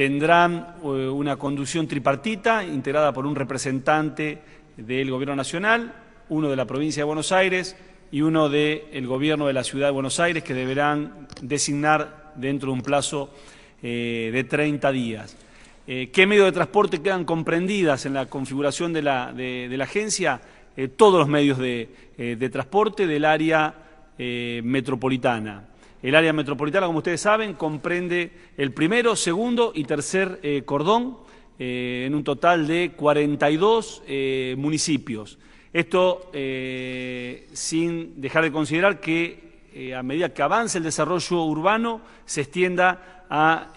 tendrán eh, una conducción tripartita integrada por un representante del Gobierno Nacional, uno de la provincia de Buenos Aires y uno del Gobierno de la Ciudad de Buenos Aires, que deberán designar dentro de un plazo eh, de 30 días. Eh, ¿Qué medios de transporte quedan comprendidas en la configuración de la, agencia? todos los medios de transporte del área metropolitana. El área metropolitana, como ustedes saben, comprende el primero, segundo y tercer eh, cordón eh, en un total de 42 eh, municipios. Esto sin dejar de considerar que a medida que avance el desarrollo urbano se extienda a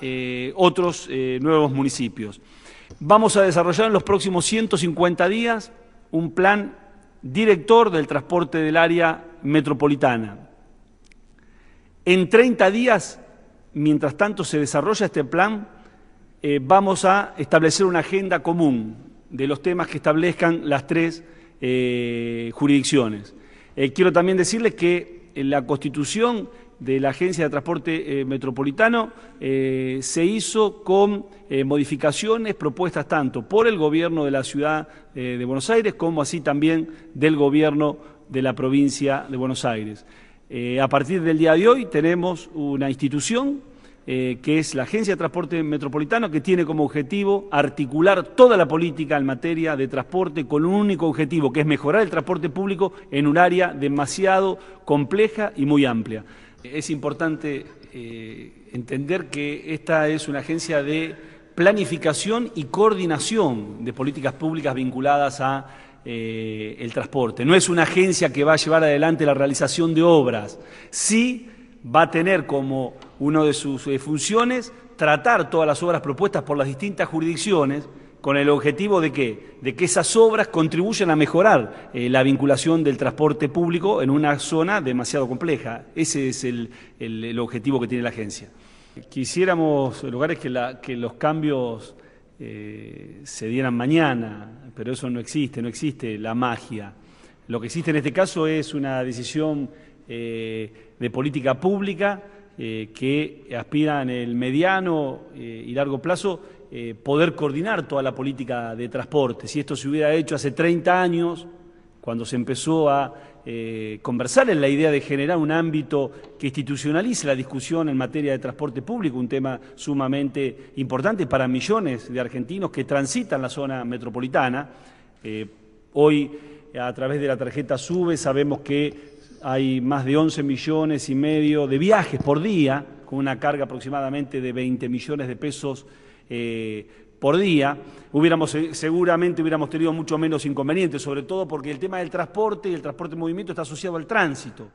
otros nuevos municipios. Vamos a desarrollar en los próximos 150 días un plan director del transporte del área metropolitana en 30 días, mientras tanto se desarrolla este plan, eh, vamos a establecer una agenda común de los temas que establezcan las tres eh, jurisdicciones. Eh, quiero también decirles que la constitución de la Agencia de Transporte Metropolitano se hizo con modificaciones propuestas tanto por el gobierno de la ciudad de Buenos Aires como así también del gobierno de la provincia de Buenos Aires. Eh, a partir del día de hoy tenemos una institución eh, que es la Agencia de Transporte Metropolitano, que tiene como objetivo articular toda la política en materia de transporte con un único objetivo, que es mejorar el transporte público en un área demasiado compleja y muy amplia. Es importante eh, entender que esta es una agencia de planificación y coordinación de políticas públicas vinculadas a eh, el transporte. No es una agencia que va a llevar adelante la realización de obras. Sí va a tener como una de sus eh, funciones tratar todas las obras propuestas por las distintas jurisdicciones con el objetivo de que, de que esas obras contribuyan a mejorar eh, la vinculación del transporte público en una zona demasiado compleja. Ese es el, objetivo que tiene la agencia. Quisiéramos, lugares, que, que los cambios eh, se dieran mañana, pero eso no existe, no existe la magia. Lo que existe en este caso es una decisión eh, de política pública eh, que aspira en el mediano y largo plazo poder coordinar toda la política de transporte. Si esto se hubiera hecho hace 30 años, cuando se empezó a eh, conversar en la idea de generar un ámbito que institucionalice la discusión en materia de transporte público, un tema sumamente importante para millones de argentinos que transitan la zona metropolitana. Eh, hoy, a través de la tarjeta SUBE, sabemos que hay más de 11 millones y medio de viajes por día, con una carga aproximadamente de 20 millones de pesos eh, por día, hubiéramos, eh, seguramente hubiéramos tenido mucho menos inconvenientes, sobre todo porque el tema del transporte y el transporte en movimiento está asociado al tránsito.